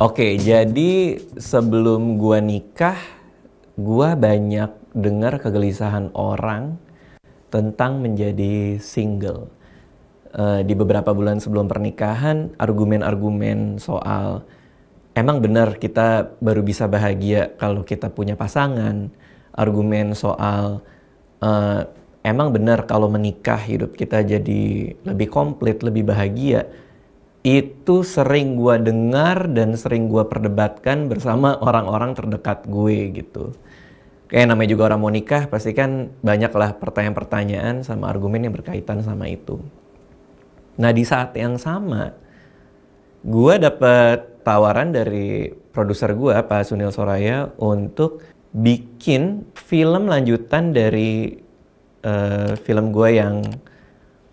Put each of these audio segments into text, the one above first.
Oke, jadi sebelum gua nikah, gua banyak dengar kegelisahan orang tentang menjadi single. Uh, di beberapa bulan sebelum pernikahan, argumen-argumen soal emang benar kita baru bisa bahagia kalau kita punya pasangan, argumen soal uh, emang benar kalau menikah hidup kita jadi lebih komplit, lebih bahagia itu sering gue dengar dan sering gue perdebatkan bersama orang-orang terdekat gue gitu. Kayak namanya juga orang mau nikah pasti kan banyaklah pertanyaan-pertanyaan sama argumen yang berkaitan sama itu. Nah di saat yang sama, gue dapet tawaran dari produser gue Pak Sunil Soraya untuk bikin film lanjutan dari uh, film gue yang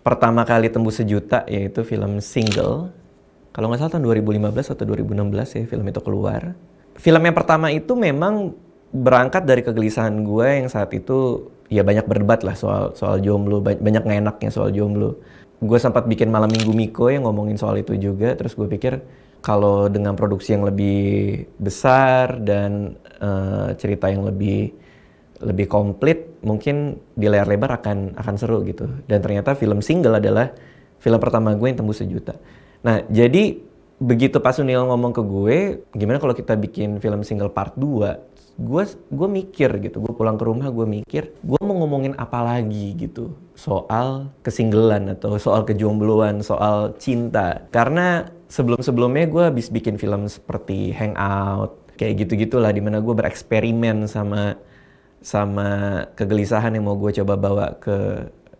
pertama kali tembus sejuta yaitu film single kalau nggak salah tahun 2015 atau 2016 ya film itu keluar. Film yang pertama itu memang berangkat dari kegelisahan gue yang saat itu ya banyak berdebat lah soal soal jomblo, banyak ngenaknya soal jomblo. Gue sempat bikin malam minggu Miko yang ngomongin soal itu juga, terus gue pikir kalau dengan produksi yang lebih besar dan uh, cerita yang lebih lebih komplit, mungkin di layar lebar akan akan seru gitu. Dan ternyata film single adalah film pertama gue yang tembus sejuta. Nah, jadi begitu Pak Sunil ngomong ke gue, gimana kalau kita bikin film single part 2? Gue gue mikir gitu, gue pulang ke rumah gue mikir, gue mau ngomongin apa lagi gitu soal kesinggelan atau soal kejombloan, soal cinta. Karena sebelum-sebelumnya gue habis bikin film seperti Hangout, kayak gitu-gitulah dimana gue bereksperimen sama sama kegelisahan yang mau gue coba bawa ke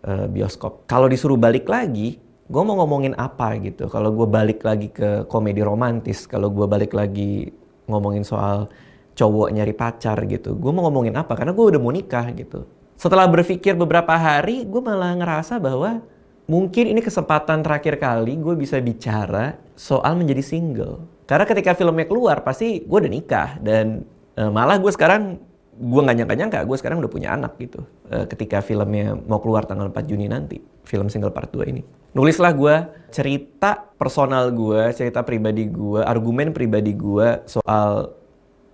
eh, bioskop. Kalau disuruh balik lagi, gue mau ngomongin apa gitu kalau gue balik lagi ke komedi romantis kalau gue balik lagi ngomongin soal cowok nyari pacar gitu gue mau ngomongin apa karena gue udah mau nikah gitu setelah berpikir beberapa hari gue malah ngerasa bahwa mungkin ini kesempatan terakhir kali gue bisa bicara soal menjadi single. Karena ketika filmnya keluar pasti gue udah nikah dan e, malah gue sekarang gue nggak nyangka-nyangka gue sekarang udah punya anak gitu. E, ketika filmnya mau keluar tanggal 4 Juni nanti, film single part 2 ini nulislah gue cerita personal gue, cerita pribadi gue, argumen pribadi gue soal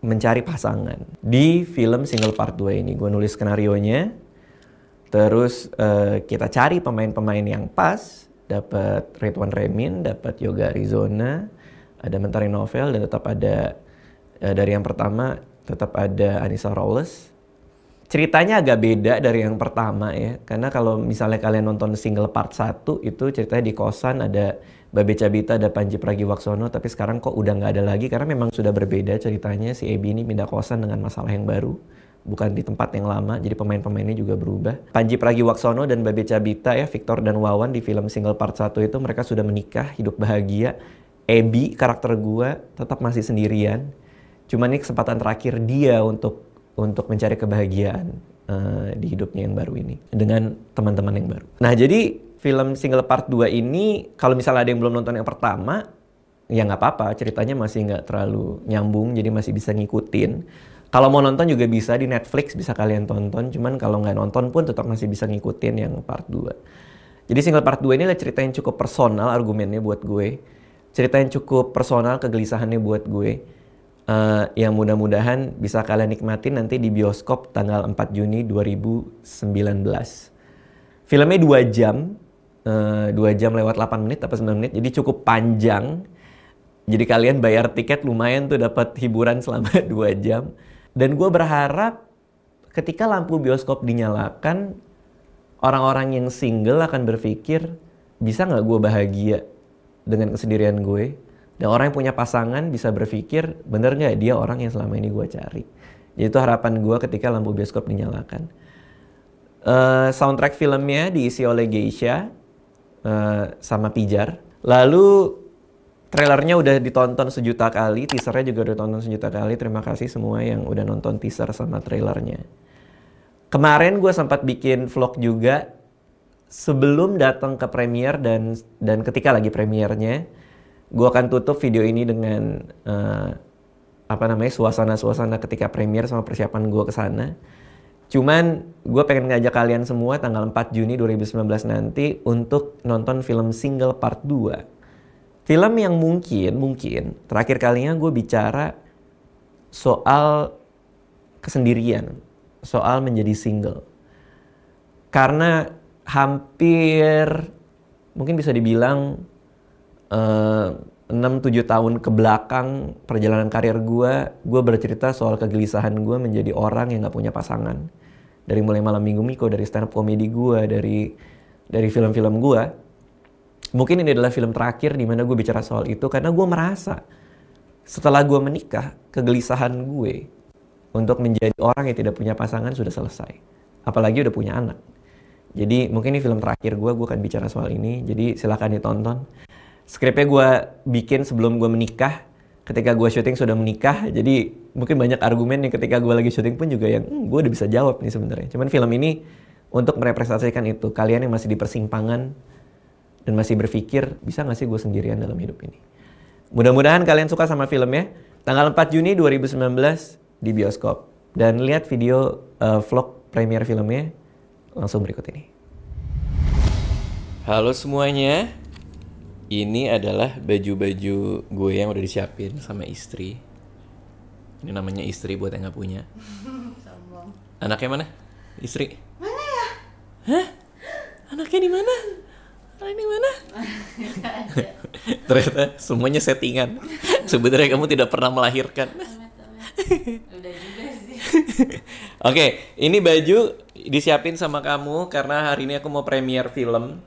mencari pasangan. Di film Single Part 2 ini gue nulis skenario-nya, terus uh, kita cari pemain-pemain yang pas, dapat Ridwan Remin, dapat Yoga Arizona, ada Mentari Novel dan tetap ada uh, dari yang pertama tetap ada Anissa Rawles ceritanya agak beda dari yang pertama ya. Karena kalau misalnya kalian nonton single part 1 itu ceritanya di kosan ada Babe Cabita, ada Panji Pragiwaksono, tapi sekarang kok udah nggak ada lagi karena memang sudah berbeda ceritanya. Si Ebi ini pindah kosan dengan masalah yang baru, bukan di tempat yang lama, jadi pemain-pemainnya juga berubah. Panji Pragiwaksono dan Babe Cabita ya, Victor dan Wawan di film single part 1 itu mereka sudah menikah, hidup bahagia. Ebi, karakter gua, tetap masih sendirian. Cuman ini kesempatan terakhir dia untuk untuk mencari kebahagiaan uh, di hidupnya yang baru ini dengan teman-teman yang baru. Nah jadi film single part 2 ini kalau misalnya ada yang belum nonton yang pertama ya nggak apa-apa ceritanya masih nggak terlalu nyambung jadi masih bisa ngikutin. Kalau mau nonton juga bisa di Netflix bisa kalian tonton cuman kalau nggak nonton pun tetap masih bisa ngikutin yang part 2. Jadi single part 2 ini adalah cerita yang cukup personal argumennya buat gue. Cerita yang cukup personal kegelisahannya buat gue uh, yang mudah-mudahan bisa kalian nikmatin nanti di bioskop tanggal 4 Juni 2019. Filmnya 2 jam, uh, eh, 2 jam lewat 8 menit atau 9 menit, jadi cukup panjang. Jadi kalian bayar tiket lumayan tuh dapat hiburan selama 2 jam. Dan gue berharap ketika lampu bioskop dinyalakan, orang-orang yang single akan berpikir, bisa nggak gue bahagia dengan kesendirian gue? Dan orang yang punya pasangan bisa berpikir, bener nggak dia orang yang selama ini gue cari. Jadi itu harapan gue ketika lampu bioskop dinyalakan. Uh, soundtrack filmnya diisi oleh Geisha uh, sama Pijar. Lalu trailernya udah ditonton sejuta kali, teasernya juga udah ditonton sejuta kali. Terima kasih semua yang udah nonton teaser sama trailernya. Kemarin gue sempat bikin vlog juga sebelum datang ke premiere dan dan ketika lagi premiernya gue akan tutup video ini dengan uh, apa namanya suasana-suasana ketika premier sama persiapan gue ke sana. Cuman gue pengen ngajak kalian semua tanggal 4 Juni 2019 nanti untuk nonton film single part 2. Film yang mungkin, mungkin terakhir kalinya gue bicara soal kesendirian, soal menjadi single. Karena hampir mungkin bisa dibilang Eh, enam tujuh tahun ke belakang perjalanan karir gue, gue bercerita soal kegelisahan gue menjadi orang yang gak punya pasangan. Dari mulai malam minggu Miko, dari stand up komedi gue, dari dari film-film gue, mungkin ini adalah film terakhir di mana gue bicara soal itu karena gue merasa setelah gue menikah, kegelisahan gue untuk menjadi orang yang tidak punya pasangan sudah selesai. Apalagi udah punya anak. Jadi mungkin ini film terakhir gue, gue akan bicara soal ini. Jadi silahkan ditonton. Skripnya gue bikin sebelum gue menikah, ketika gue syuting sudah menikah, jadi mungkin banyak argumen yang ketika gue lagi syuting pun juga yang hmm, gue udah bisa jawab nih sebenarnya. Cuman film ini untuk merepresentasikan itu, kalian yang masih di persimpangan dan masih berpikir, bisa gak sih gue sendirian dalam hidup ini? Mudah-mudahan kalian suka sama filmnya. Tanggal 4 Juni 2019 di bioskop. Dan lihat video uh, vlog premier filmnya langsung berikut ini. Halo semuanya, ini adalah baju-baju gue yang udah disiapin sama istri ini namanya istri buat yang gak punya anaknya mana istri mana ya hah anaknya di mana anaknya di mana ternyata semuanya settingan sebenarnya kamu tidak pernah melahirkan oke juga oke ini baju disiapin sama kamu karena hari ini aku mau premier film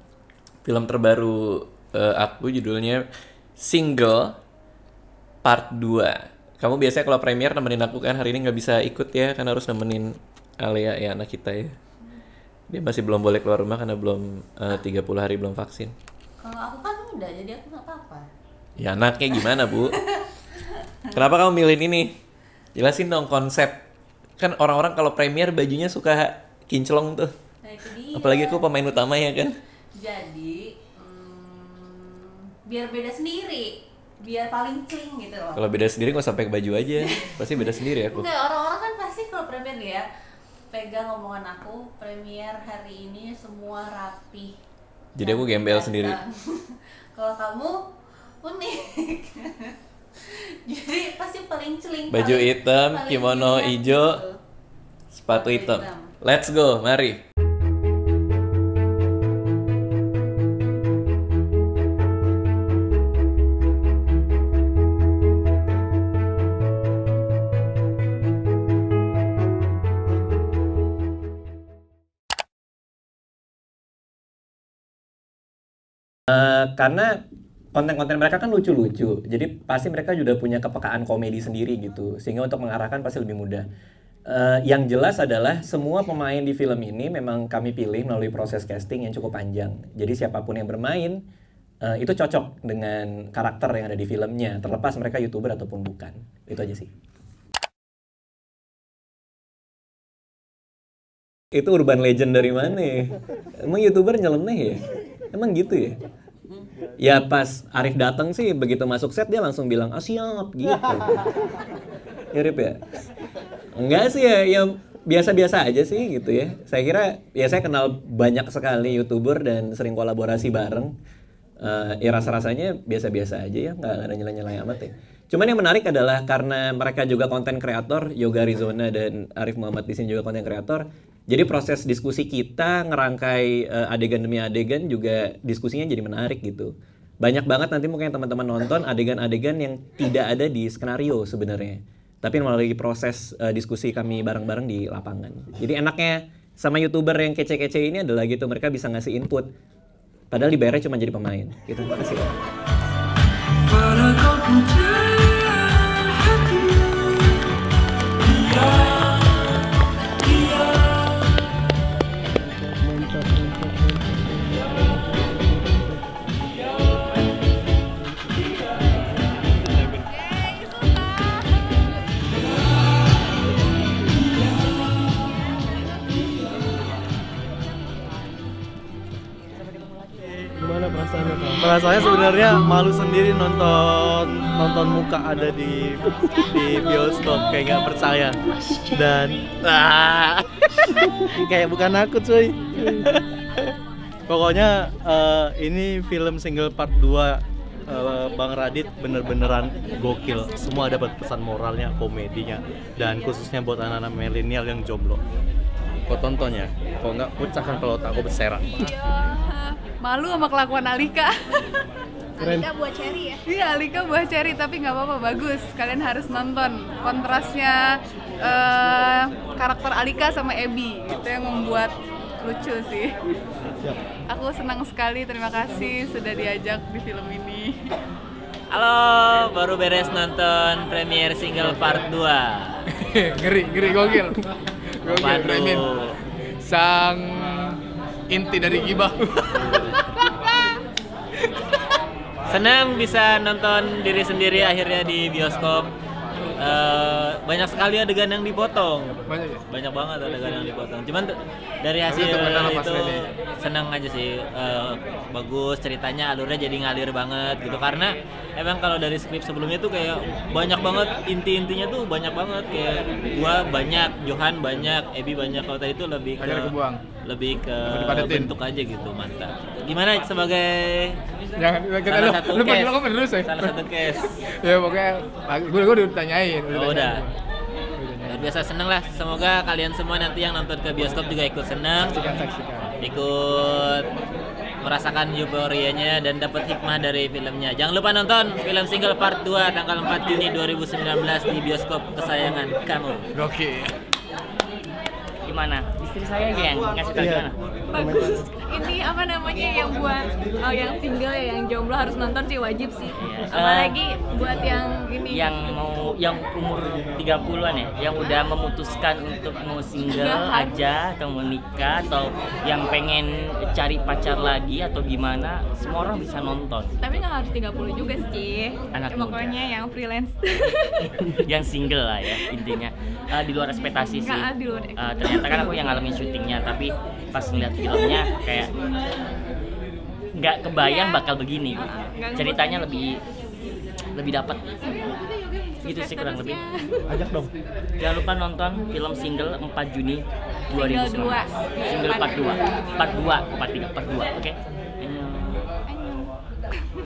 film terbaru Eh, uh, aku judulnya Single Part 2. Kamu biasanya kalau premier nemenin aku kan hari ini nggak bisa ikut ya karena harus nemenin Alia ya anak kita ya. Dia masih belum boleh keluar rumah karena belum eh, uh, 30 hari belum vaksin. Kalau aku kan udah jadi aku nggak apa-apa. Ya anaknya gimana, Bu? Kenapa kamu milih ini? Jelasin dong konsep. Kan orang-orang kalau premier bajunya suka kinclong tuh. Nah, Apalagi aku pemain utama ya kan. Jadi biar beda sendiri biar paling cling gitu loh kalau beda sendiri nggak sampai ke baju aja pasti beda sendiri aku nggak orang-orang kan pasti kalau premier ya pegang omongan aku premier hari ini semua rapi jadi aku gembel sendiri kalau kamu unik jadi pasti paling celing baju paling, hitam paling kimono hijau gitu. sepatu hitam. hitam let's go mari Eh, karena konten-konten mereka kan lucu-lucu, jadi pasti mereka juga punya kepekaan komedi sendiri gitu, sehingga untuk mengarahkan pasti lebih mudah. Uh, yang jelas adalah semua pemain di film ini memang kami pilih melalui proses casting yang cukup panjang. Jadi siapapun yang bermain uh, itu cocok dengan karakter yang ada di filmnya, terlepas mereka youtuber ataupun bukan. Itu aja sih. Itu urban legend dari mana? Ya? Emang youtuber nyeleneh ya? Emang gitu ya? Ya pas Arif datang sih begitu masuk set dia langsung bilang ah siap gitu. Mirip ya? Enggak sih ya, ya biasa-biasa aja sih gitu ya. Saya kira ya saya kenal banyak sekali youtuber dan sering kolaborasi bareng. Uh, ya rasa-rasanya biasa-biasa aja ya, nggak ada nyela-nyela amat ya. Cuman yang menarik adalah karena mereka juga konten kreator, Yoga Arizona dan Arif Muhammad di sini juga konten kreator, jadi proses diskusi kita ngerangkai uh, adegan demi adegan juga diskusinya jadi menarik gitu. Banyak banget nanti mungkin teman-teman nonton adegan-adegan yang tidak ada di skenario sebenarnya. Tapi melalui proses uh, diskusi kami bareng-bareng di lapangan. Jadi enaknya sama youtuber yang kece-kece ini adalah gitu mereka bisa ngasih input. Padahal dibayarnya cuma jadi pemain. Gitu. Terima kasih. sebenarnya malu sendiri nonton nonton muka ada di di bioskop kayak nggak percaya dan ah, kayak bukan aku cuy pokoknya uh, ini film single part 2 uh, eh, Bang Radit bener-beneran gokil. Semua dapat pesan moralnya, komedinya, dan khususnya buat anak-anak milenial yang jomblo. Kau tonton ya, kau nggak pecahkan kalau tak kau berserak. Iya, malu sama kelakuan Alika. Keren. Alika buah ceri ya? Iya, Alika buah ceri tapi nggak apa-apa bagus. Kalian harus nonton kontrasnya uh, karakter Alika sama Ebi itu yang membuat lucu sih. Aku senang sekali, terima kasih sudah diajak di film ini. Halo, baru beres nonton premiere single part 2 Ngeri, ngeri gokil Gokil, Sang inti dari gibah senang bisa nonton diri sendiri akhirnya di bioskop Uh, banyak sekali adegan yang dipotong banyak ya? banyak banget adegan yang dipotong cuman dari hasil itu senang aja sih uh, bagus ceritanya alurnya jadi ngalir banget gitu karena emang kalau dari skrip sebelumnya tuh kayak banyak banget inti-intinya tuh banyak banget kayak gua banyak Johan banyak Ebi banyak kalau tadi itu lebih ke lebih ke bentuk aja gitu mantap gimana sebagai jangan ya, kita lu satu lu case. lu ya. salah satu case ya pokoknya gue gue udah oh, udah. biasa seneng lah. Semoga kalian semua nanti yang nonton ke bioskop juga ikut seneng, saksikan, saksikan. ikut merasakan euforianya dan dapat hikmah dari filmnya. Jangan lupa nonton film single part 2 tanggal 4 Juni 2019 di bioskop kesayangan kamu. Oke. Gimana? Istri saya yang ngasih tahu iya. gimana? bagus ini apa namanya yang buat oh, yang single ya yang jomblo harus nonton sih wajib sih iya. apalagi buat yang ini yang mau yang umur 30-an ya yang udah memutuskan untuk mau single iya, kan? aja atau mau nikah atau yang pengen cari pacar lagi atau gimana semua orang bisa nonton tapi nggak harus 30 juga sih anak pokoknya yang freelance yang single lah ya intinya uh, di luar ekspektasi sih uh, ternyata kan aku yang ngalamin syutingnya tapi pas ngeliat filmnya kayak nggak kebayang bakal begini gitu. ceritanya ya. lebih lebih dapat gitu sih kurang lebih ajak dong jangan lupa nonton film single 4 Juni 2019 single 42 42 43 42 oke okay?